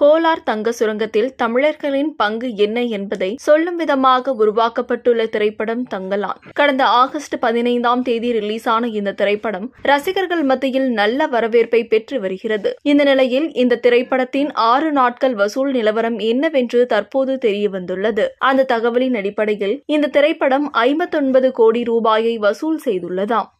கோலார் தங்க சுரங்கத்தில் தமிழர்களின் பங்கு என்ன என்பதை சொல்லும் விதமாக உருவாக்கப்பட்டுள்ள திரைப்படம் தங்கலான் கடந்த ஆகஸ்ட் பதினைந்தாம் தேதி ரிலீஸான இந்த திரைப்படம் ரசிகர்கள் மத்தியில் நல்ல வரவேற்பை பெற்று வருகிறது இந்த நிலையில் இந்த திரைப்படத்தின் ஆறு நாட்கள் வசூல் நிலவரம் என்னவென்று தற்போது தெரிய வந்துள்ளது அந்த தகவலின் அடிப்படையில் இந்த திரைப்படம் ஐம்பத்தொன்பது கோடி ரூபாயை வசூல் செய்துள்ளதாம்